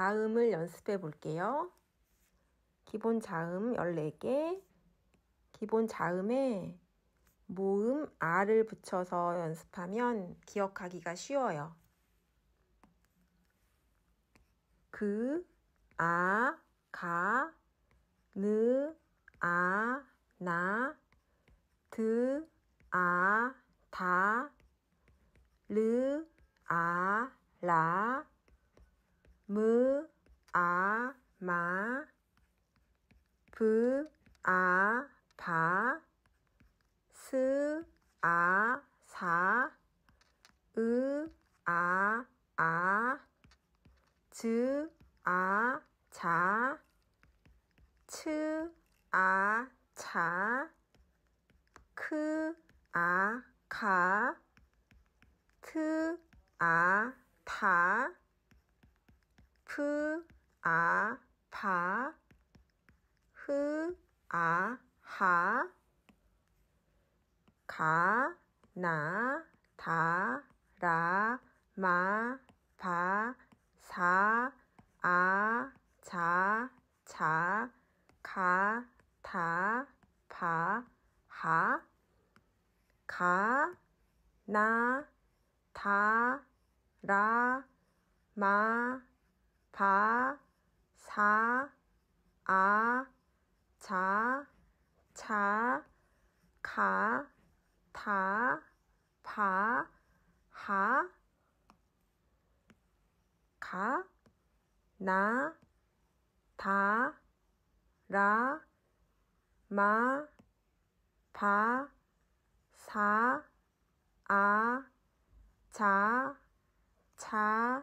자음을 연습해 볼게요. 기본 자음 14개, 기본 자음에 모음 R을 붙여서 연습하면 기억하기가 쉬워요. 그, 아, 가, 느, 아, 나, 드, 아, 다, 르, 아, 라, 무, 브, 아, 바, 스, 아, 사, 으, 아, 아, 즈, 아, 자, 츠, 아, 차, 크, 아, 가, 트, 아, 타, 프, 아, 파, 흐, 그, 아, 하, 가, 나, 다, 라, 마, 바, 사, 아, 자, 자, 가, 다, 바, 하, 가, 나, 다, 라, 마, 바, 사, 아, 자, 자, 가, 다, 바, 하, 가, 나, 다, 라, 마, 바, 사, 아, 자, 자,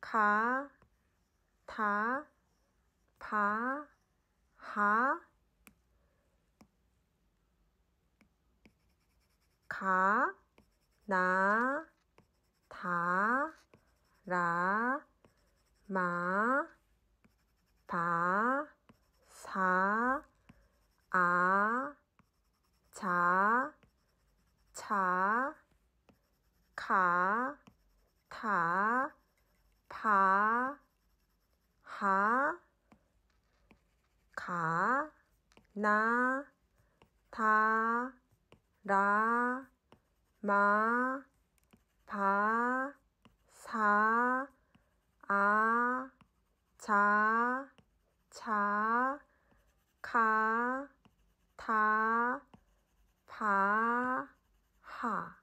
가, 다, 바, 가, 가, 나, 다, 라, 마, 바, 사, 아, 자, 차, 가, 타, 파, 하, 다, 나, 다, 라, 마, 바, 사, 아, 자, 자, 가, 다, 바, 하.